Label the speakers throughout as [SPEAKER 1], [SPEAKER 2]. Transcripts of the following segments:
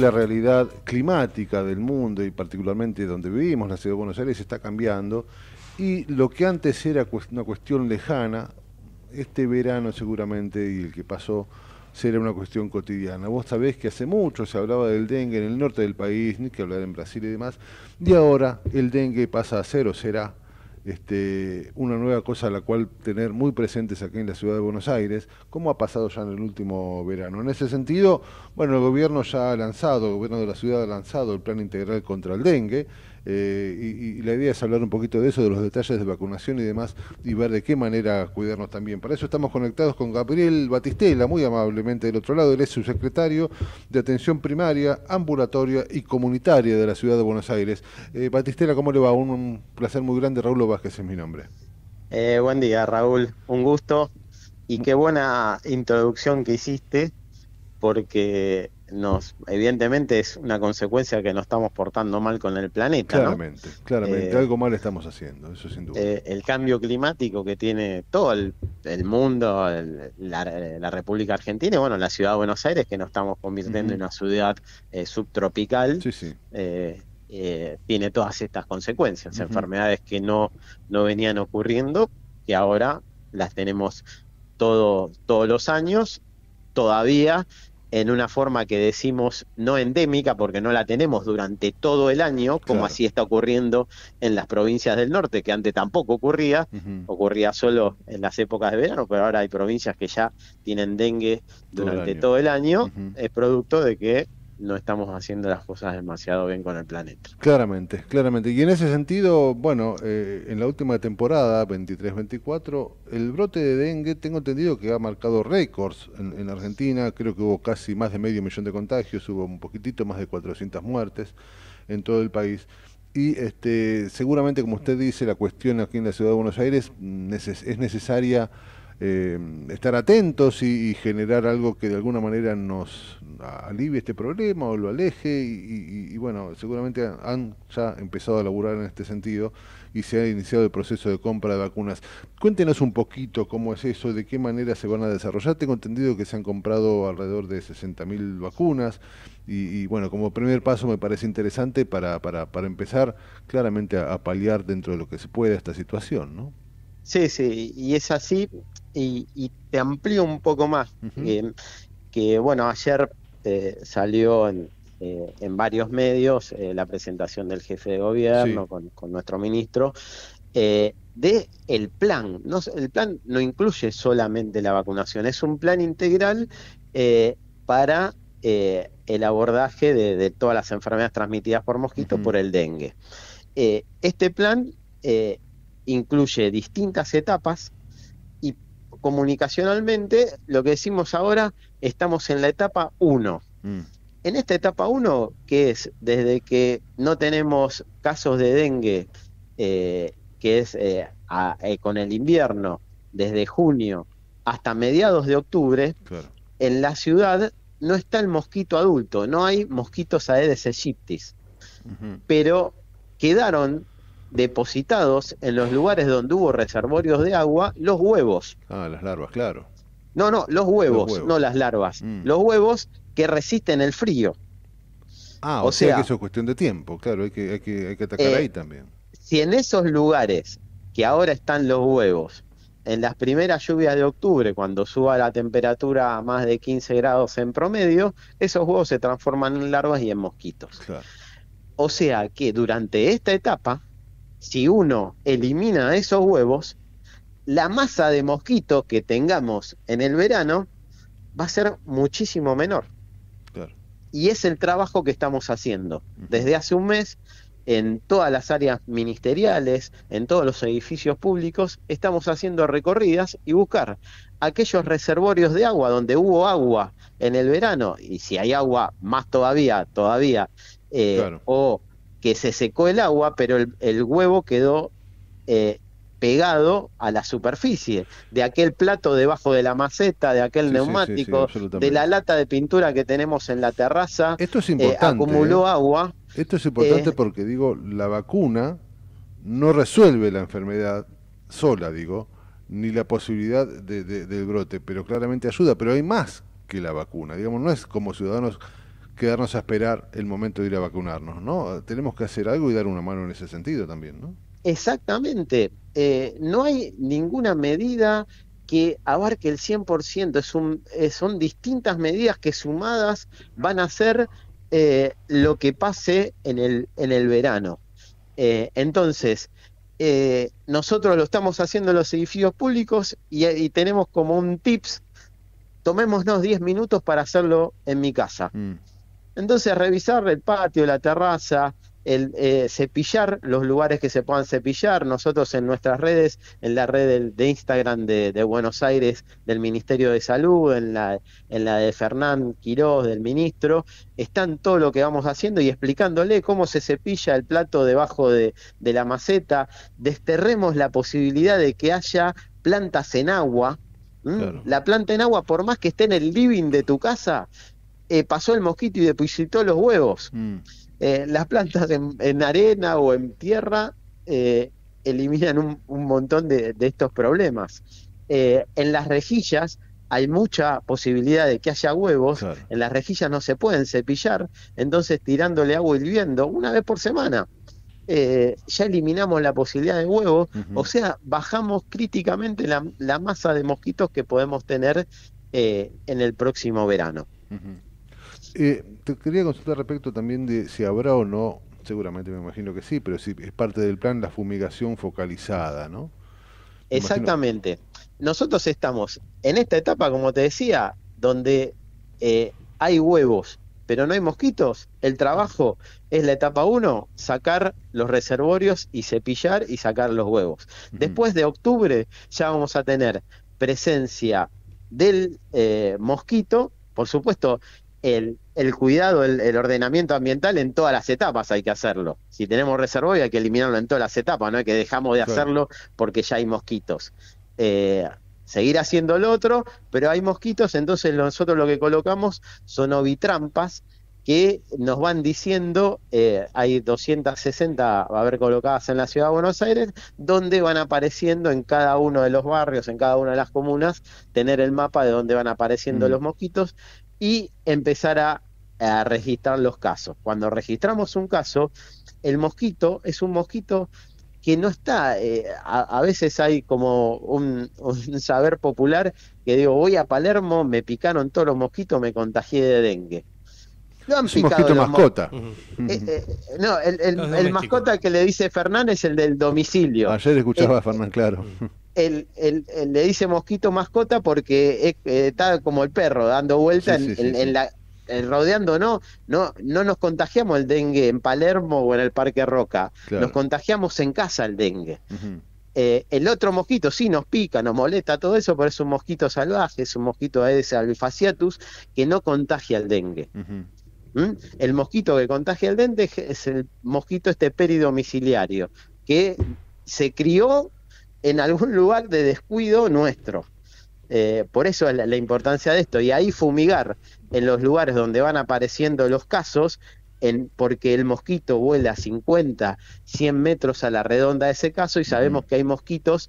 [SPEAKER 1] la realidad climática del mundo y particularmente donde vivimos, la ciudad de Buenos Aires, está cambiando y lo que antes era una cuestión lejana, este verano seguramente y el que pasó será una cuestión cotidiana. Vos sabés que hace mucho se hablaba del dengue en el norte del país, ni que hablar en Brasil y demás, y ahora el dengue pasa a ser o será este, una nueva cosa a la cual tener muy presentes aquí en la ciudad de Buenos Aires, como ha pasado ya en el último verano. En ese sentido, bueno, el gobierno ya ha lanzado, el gobierno de la ciudad ha lanzado el plan integral contra el dengue, eh, y, la idea es hablar un poquito de eso, de los detalles de vacunación y demás, y ver de qué manera cuidarnos también. Para eso estamos conectados con Gabriel Batistela, muy amablemente del otro lado. Él es subsecretario de Atención Primaria, Ambulatoria y Comunitaria de la Ciudad de Buenos Aires. Eh, Batistela, ¿cómo le va? Un, placer muy grande. Raúl Vázquez es mi nombre.
[SPEAKER 2] Eh, buen día, Raúl. Un gusto. Y mm. qué buena introducción que hiciste, porque evidentemente es una consecuencia que nos estamos portando mal con el planeta. Claramente,
[SPEAKER 1] claramente, eh, algo mal estamos
[SPEAKER 2] haciendo, eso sin duda. Eh, el cambio climático que tiene todo el, mundo, la, República Argentina y bueno, la ciudad de Buenos Aires, que nos estamos convirtiendo en una ciudad eh, subtropical. tiene todas estas consecuencias, enfermedades que no, no venían ocurriendo, que ahora las tenemos todo, todos los años, todavía en una forma que decimos no endémica, porque no la tenemos durante todo el año, como así está ocurriendo en las provincias del norte, que antes tampoco ocurría, ocurría solo en las épocas de verano, pero ahora hay provincias que ya tienen dengue durante todo el año, es producto de que no estamos haciendo las cosas demasiado bien con el planeta.
[SPEAKER 1] Claramente, claramente. Y en ese sentido, bueno, eh, en la última temporada, 23-24, el brote de dengue, tengo entendido que ha marcado récords en, Argentina, creo que hubo casi más de medio millón de contagios, hubo un poquitito más de 400 muertes en todo el país. Y este, seguramente, como usted dice, la cuestión aquí en la ciudad de Buenos Aires es necesaria eh, estar atentos y, generar algo que de alguna manera nos alivie este problema o lo aleje. Y, bueno, seguramente han ya empezado a laburar en este sentido y se ha iniciado el proceso de compra de vacunas. Cuéntenos un poquito cómo es eso, de qué manera se van a desarrollar. Tengo entendido que se han comprado alrededor de 60.000 vacunas y, bueno, como primer paso me parece interesante para, para, para empezar claramente a, paliar dentro
[SPEAKER 2] de lo que se pueda esta situación, ¿no? Sí, sí, y es así y, te amplío un poco más. que bueno, ayer eh, salió eh, en, varios medios eh, la presentación del jefe de gobierno con, nuestro ministro. de el plan. No, el plan no incluye solamente la vacunación, es un plan integral para el abordaje de, todas las enfermedades transmitidas por mosquito por el dengue. este plan incluye distintas etapas comunicacionalmente, lo que decimos ahora, estamos en la etapa 1. Mm. En esta etapa 1, que es desde que no tenemos casos de dengue, eh, que es eh, eh, con el invierno, desde junio hasta mediados de octubre, en la ciudad no está el mosquito adulto, no hay mosquitos Aedes aegyptis, pero quedaron depositados en los lugares donde hubo reservorios de agua los huevos. Ah, las larvas, claro. No, no, los huevos, no las larvas. Mm. Los huevos que resisten el frío. Ah, o, sea, que eso es cuestión de tiempo, claro, hay que, hay que, atacar eh, ahí también. Si en esos lugares que ahora están los huevos, en las primeras lluvias de octubre, cuando suba la temperatura a más de 15 grados en promedio, esos huevos se transforman en larvas y en mosquitos. O sea que durante esta etapa, si uno elimina esos huevos, la masa de mosquito que tengamos en el verano va a ser muchísimo menor. Y es el trabajo que estamos haciendo desde hace un mes en todas las áreas ministeriales, en todos los edificios públicos, estamos haciendo recorridas y buscar aquellos reservorios de agua donde hubo agua en el verano, y si hay agua más todavía, todavía, eh, o que se secó el agua, pero el, huevo quedó eh, pegado a la superficie de aquel plato debajo de la maceta, de aquel neumático, de la lata de pintura que tenemos en la terraza. Esto es importante. Eh, acumuló ¿eh? agua.
[SPEAKER 1] Esto es importante porque, digo, la vacuna no resuelve la enfermedad sola, digo, ni la posibilidad del brote, pero claramente ayuda, pero hay más que la vacuna. Digamos, no es como ciudadanos quedarnos a esperar el momento de ir a vacunarnos, ¿no? Tenemos que hacer algo y dar una mano en ese sentido también, ¿no?
[SPEAKER 2] Exactamente. Eh, no hay ninguna medida que abarque el 100%. Es un, eh, son distintas medidas que sumadas van a ser eh, lo que pase en el, en el verano. entonces, nosotros lo estamos haciendo en los edificios públicos y, tenemos como un tips tomémonos 10 minutos para hacerlo en mi casa. Mm. Entonces, revisar el patio, la terraza, el eh, cepillar los lugares que se puedan cepillar. Nosotros en nuestras redes, en la red de, Instagram de, Buenos Aires del Ministerio de Salud, en la, de Fernán Quiroz del ministro, están todo lo que vamos haciendo y explicándole cómo se cepilla el plato debajo de, la maceta. Desterremos la posibilidad de que haya plantas en agua. ¿Mm? La planta en agua, por más que esté en el living de tu casa, eh, pasó el mosquito y depositó los huevos. Mm. Eh, las plantas en, arena o en tierra eh, eliminan un, montón de, estos problemas. en las rejillas hay mucha posibilidad de que haya huevos, en las rejillas no se pueden cepillar, entonces tirándole agua hirviendo una vez por semana. ya eliminamos la posibilidad de huevos, o sea, bajamos críticamente la, masa de mosquitos que podemos tener en el próximo verano.
[SPEAKER 1] Eh, te quería consultar respecto también de si habrá o no, seguramente me imagino que sí, pero si es parte del plan la fumigación
[SPEAKER 2] focalizada, ¿no? Exactamente. Nosotros estamos en esta etapa, como te decía, donde eh, hay huevos, pero no hay mosquitos. El trabajo es la etapa 1, sacar los reservorios y cepillar y sacar los huevos. Después de octubre ya vamos a tener presencia del eh, mosquito, por supuesto, el, cuidado, el, ordenamiento ambiental en todas las etapas hay que hacerlo. Si tenemos reservorio hay que eliminarlo en todas las etapas, no hay que dejamos de hacerlo porque ya hay mosquitos. Eh, seguir haciendo el otro, pero hay mosquitos, entonces nosotros lo que colocamos son ovitrampas que nos van diciendo, eh, hay 260 va a haber colocadas en la ciudad de Buenos Aires, donde van apareciendo en cada uno de los barrios, en cada una de las comunas, tener el mapa de donde van apareciendo mm. los mosquitos y empezar a, registrar los casos. Cuando registramos un caso, el mosquito es un mosquito que no está, eh, a, veces hay como un, un, saber popular que digo, voy a Palermo, me picaron todos los mosquitos, me contagié de dengue mosquito mascota. Eh, eh, eh, no, el, mascota que le dice Fernán es el del domicilio. Ayer escuchaba a Fernán, claro. le dice mosquito mascota porque está como el perro dando vuelta en, la rodeando no no no nos contagiamos el dengue en Palermo o en el Parque Roca nos contagiamos en casa el dengue el otro mosquito sí nos pica nos molesta todo eso pero es un mosquito salvaje es un mosquito Aedes albifaciatus que no contagia el dengue ¿Mm? El mosquito que contagia el dente es el mosquito este peridomiciliario, que se crió en algún lugar de descuido nuestro. Eh, por eso la, la, importancia de esto. Y ahí fumigar en los lugares donde van apareciendo los casos, porque el mosquito vuela 50, 100 metros a la redonda de ese caso y sabemos que hay mosquitos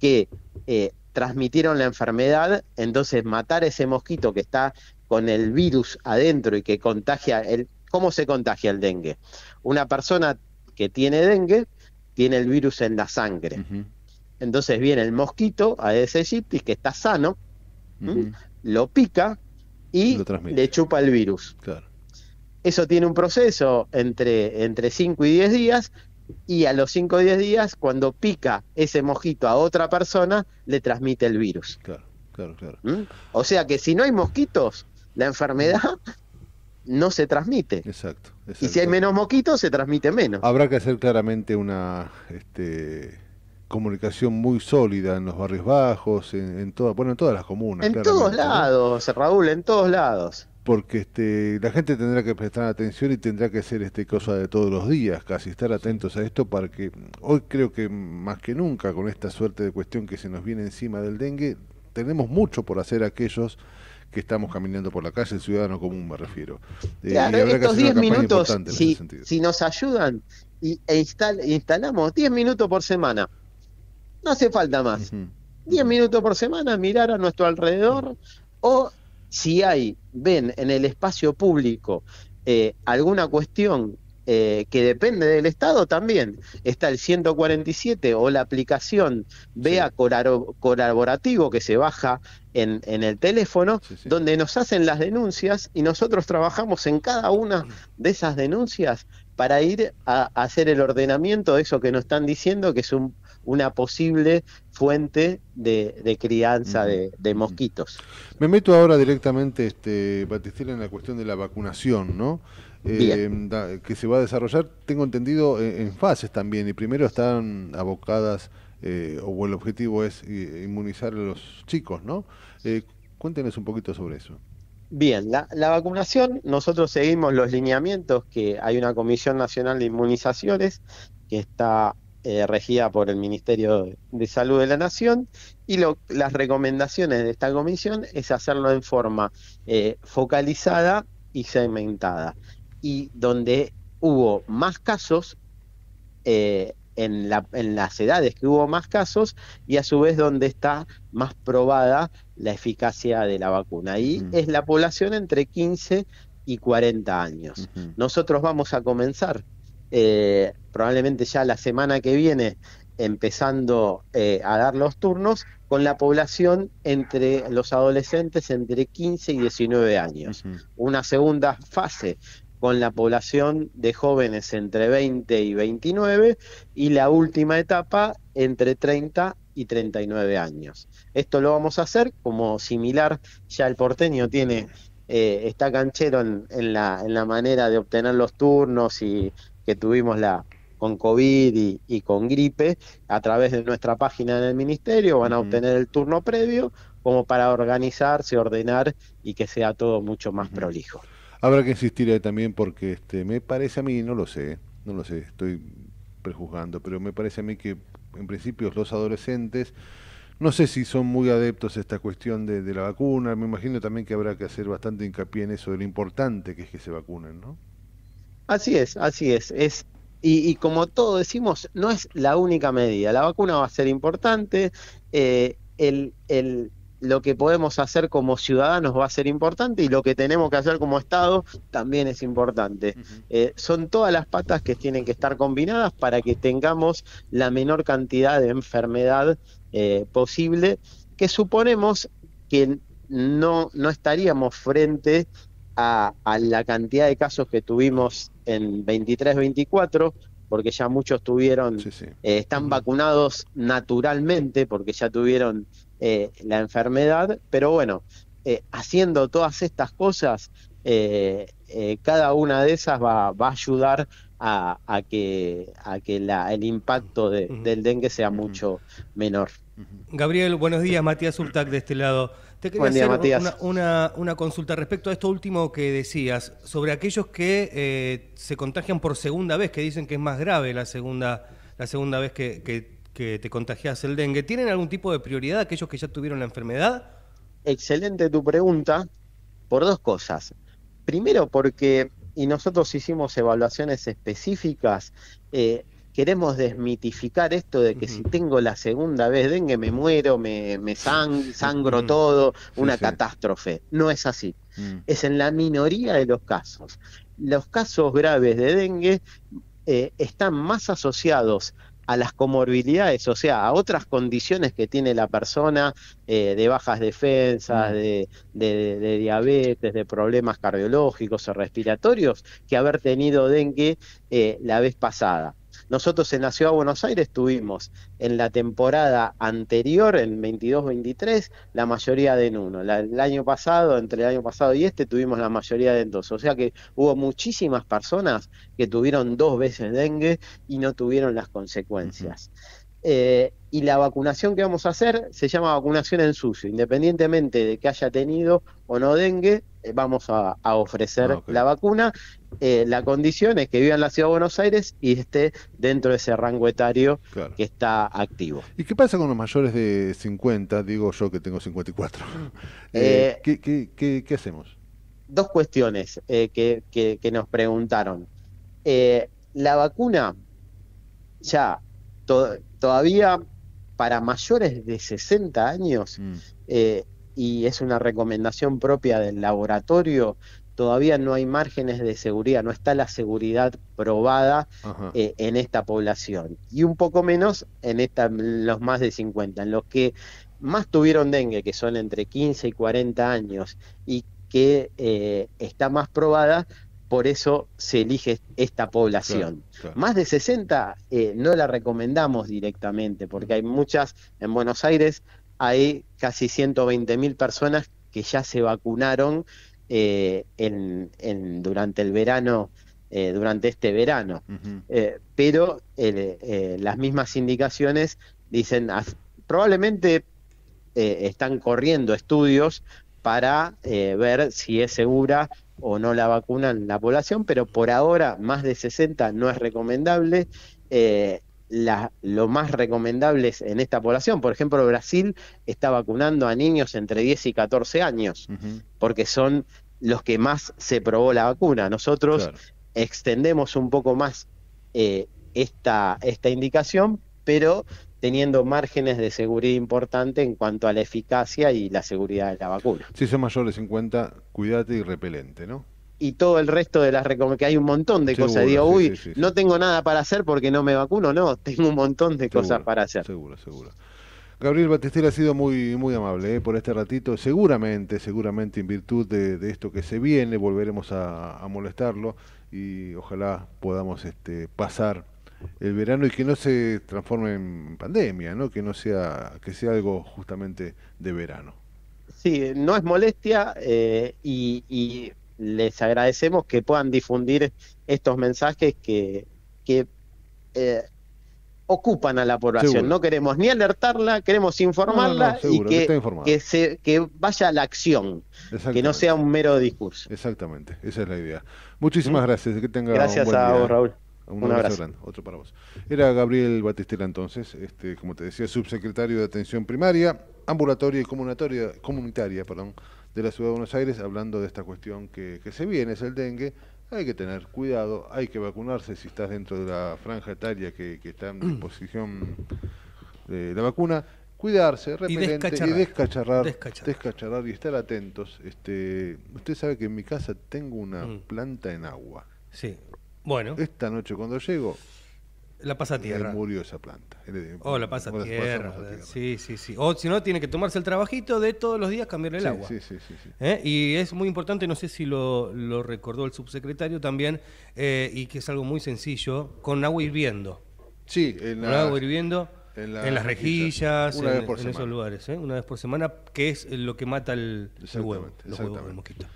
[SPEAKER 2] que eh, transmitieron la enfermedad, entonces matar ese mosquito que está con el virus adentro y que contagia el cómo se contagia el dengue. Una persona que tiene dengue tiene el virus en la sangre. Entonces viene el mosquito a ese aegypti que está sano, lo pica y le chupa el virus. Eso tiene un proceso entre entre 5 y 10 días y a los 5 o 10 días cuando pica ese mosquito a otra persona le transmite el virus. Claro. Claro, claro. O sea que si no hay mosquitos, la enfermedad no se transmite. Exacto, Y si hay menos moquitos, se transmite menos.
[SPEAKER 1] Habrá que hacer claramente una este, comunicación muy sólida en los barrios bajos, en, en bueno, en todas las comunas. En todos lados, Raúl, en todos lados. Porque este, la gente tendrá que prestar atención y tendrá que hacer este, cosa de todos los días, casi estar atentos a esto para que hoy creo que más que nunca con esta suerte de cuestión que se nos viene encima del dengue, tenemos mucho por hacer aquellos
[SPEAKER 2] que estamos caminando
[SPEAKER 1] por la calle, el ciudadano común me refiero. Eh, claro, estos 10 minutos,
[SPEAKER 2] si, nos ayudan y, e instalamos 10 minutos por semana, no hace falta más. 10 minutos por semana, mirar a nuestro alrededor o si hay, ven en el espacio público eh, alguna cuestión eh, que depende del Estado también. Está el 147 o la aplicación Vea Colaborativo que se baja en, el teléfono, donde nos hacen las denuncias y nosotros trabajamos en cada una de esas denuncias para ir a, hacer el ordenamiento de eso que nos están diciendo, que es una posible fuente de, crianza de, mosquitos.
[SPEAKER 1] Me meto ahora directamente, este, Batistela, en la cuestión de la vacunación, ¿no? Em, que se va a desarrollar, tengo entendido, e, en, fases también. Y primero están abocadas, eh, o el objetivo es eh, inmunizar a los chicos, ¿no? Eh, cuéntenos un poquito sobre eso.
[SPEAKER 2] Bien, la, vacunación, nosotros seguimos los lineamientos que hay una Comisión Nacional de Inmunizaciones que está eh, regida por el Ministerio de Salud de la Nación y las recomendaciones de esta comisión es hacerlo en forma focalizada y segmentada y donde hubo más casos eh, en, las edades que hubo más casos y a su vez donde está más probada la eficacia de la vacuna. Y es la población entre 15 y 40 años. Nosotros vamos a comenzar eh, probablemente ya la semana que viene empezando eh, a dar los turnos con la población entre los adolescentes entre 15 y 19 años. Una segunda fase con la población de jóvenes entre 20 y 29 y la última etapa entre 30 y 39 años. Esto lo vamos a hacer como similar, ya el porteño tiene, eh, está canchero en, la, manera de obtener los turnos y que tuvimos la, con COVID y, y, con gripe, a través de nuestra página del ministerio van a obtener el turno previo como para organizarse, ordenar y que sea todo mucho más prolijo.
[SPEAKER 1] Habrá que insistir ahí también porque este, me parece a mí, no lo sé, no lo sé, estoy prejuzgando, pero me parece a mí que en principio los adolescentes, no sé si son muy adeptos a esta cuestión de, la vacuna, me imagino también que habrá que hacer bastante hincapié en eso, de lo importante que es que se vacunen, ¿no?
[SPEAKER 2] Así es, así es, es y, como todo decimos, no es la única medida. La vacuna va a ser importante. Eh, el, el, lo que podemos hacer como ciudadanos va a ser importante y lo que tenemos que hacer como Estado también es importante. Eh, son todas las patas que tienen que estar combinadas para que tengamos la menor cantidad de enfermedad eh, posible, que suponemos que no, no estaríamos frente a, la cantidad de casos que tuvimos en 23-24, porque ya muchos tuvieron, eh, están vacunados naturalmente, porque ya tuvieron eh, la enfermedad, pero bueno, eh, haciendo todas estas cosas, eh, cada una de esas va, a ayudar a, que, la, el impacto del dengue sea mucho menor. Gabriel, buenos días, Matías Urtac de este lado. Te quería hacer una, consulta respecto a esto último que decías, sobre aquellos que se contagian por segunda vez, que dicen que es más grave la segunda, la segunda vez que que te contagias el dengue, ¿tienen algún tipo de prioridad aquellos que ya tuvieron la enfermedad? Excelente tu pregunta, por dos cosas. Primero, porque, y nosotros hicimos evaluaciones específicas, eh, queremos desmitificar esto de que si tengo la segunda vez dengue me muero, me, sangro todo, una catástrofe. No es así. Mm. Es en la minoría de los casos. Los casos graves de dengue eh, están más asociados a las comorbilidades, o sea, a otras condiciones que tiene la persona eh, de bajas defensas, mm. de, diabetes, de problemas cardiológicos o respiratorios, que haber tenido dengue eh, la vez pasada. Nosotros en la Ciudad de Buenos Aires tuvimos en la temporada anterior, en 22-23, la mayoría de en uno. el año pasado, entre el año pasado y este, tuvimos la mayoría de en dos. O sea que hubo muchísimas personas que tuvieron dos veces dengue y no tuvieron las consecuencias. Eh, y la vacunación que vamos a hacer se llama vacunación en sucio, independientemente de que haya tenido o no dengue, eh, vamos a, ofrecer ah, la vacuna. Eh, la condición es que viva en la ciudad de Buenos Aires y esté dentro de ese rango etario que está activo.
[SPEAKER 1] ¿Y qué pasa con los mayores de 50? Digo yo que tengo 54.
[SPEAKER 2] Eh, ¿qué, hacemos? Dos cuestiones que, nos preguntaron. la vacuna, ya, todavía para mayores de 60 años, mm y es una recomendación propia del laboratorio, todavía no hay márgenes de seguridad, no está la seguridad probada eh, en esta población. Y un poco menos en, esta, los más de 50, en los que más tuvieron dengue, que son entre 15 y 40 años, y que eh, está más probada, por eso se elige esta población. Más de 60 eh, no la recomendamos directamente, porque hay muchas en Buenos Aires, hay casi 120.000 personas que ya se vacunaron eh, durante el verano, eh, durante este verano. Eh, pero las mismas indicaciones dicen, ah, probablemente están corriendo estudios para ver si es segura o no la vacuna la población, pero por ahora más de 60 no es recomendable lo más recomendables en esta población. Por ejemplo, Brasil está vacunando a niños entre 10 y 14 años, porque son los que más se probó la vacuna. Nosotros extendemos un poco más eh, esta, esta indicación, pero teniendo márgenes de seguridad importante en cuanto a la eficacia y la seguridad de la vacuna. Si
[SPEAKER 1] son mayores de 50,
[SPEAKER 2] cuídate y repelente, ¿no? y todo el resto de las recomendaciones, que hay un montón de cosas. Digo, uy, no tengo nada para hacer porque no me vacuno, no, tengo un montón de cosas para hacer. Seguro, seguro.
[SPEAKER 1] Gabriel Batistel ha sido muy, muy amable ¿eh? por este ratito. Seguramente, seguramente en virtud de, esto que se viene, volveremos a, molestarlo y ojalá podamos este, pasar el verano y que no se transforme en
[SPEAKER 2] pandemia, ¿no? que no sea, que sea algo justamente de verano. Sí, no es molestia eh, y les agradecemos que puedan difundir estos mensajes que, eh, ocupan a la población. No queremos ni alertarla, queremos informarla y que, que, se, que vaya a la acción, que no sea un mero discurso. Exactamente, esa es la idea. Muchísimas mm. gracias, que tenga
[SPEAKER 1] Gracias un a vos, Raúl. Un, abrazo, grande, otro para vos. Era Gabriel Batistela entonces, este, como te decía, subsecretario de Atención Primaria, Ambulatoria y Comunitaria, comunitaria perdón, de la Ciudad de Buenos Aires hablando de esta cuestión que, se viene, es el dengue. Hay que tener cuidado, hay que vacunarse si estás dentro de la franja etaria que, está en mm. disposición de la vacuna cuidarse, repelente y descacharrar, y descacharrar, y estar atentos. Este, usted sabe que en mi casa tengo una mm. planta en agua.
[SPEAKER 2] Sí. Bueno.
[SPEAKER 1] Esta noche cuando llego
[SPEAKER 2] la pasatierra.
[SPEAKER 1] murió esa planta. Oh,
[SPEAKER 2] la pasatierra. sí, sí, sí. O si no, tiene que tomarse el trabajito de todos los días cambiarle el agua. Sí, sí, sí. ¿Eh? Y es muy importante, no sé si lo, recordó el subsecretario también, eh, y que es algo muy sencillo, con agua hirviendo.
[SPEAKER 1] Sí, en con agua hirviendo. En, las rejillas, en, esos
[SPEAKER 2] lugares, ¿eh? una vez por semana, que es lo que mata el,
[SPEAKER 1] mosquito.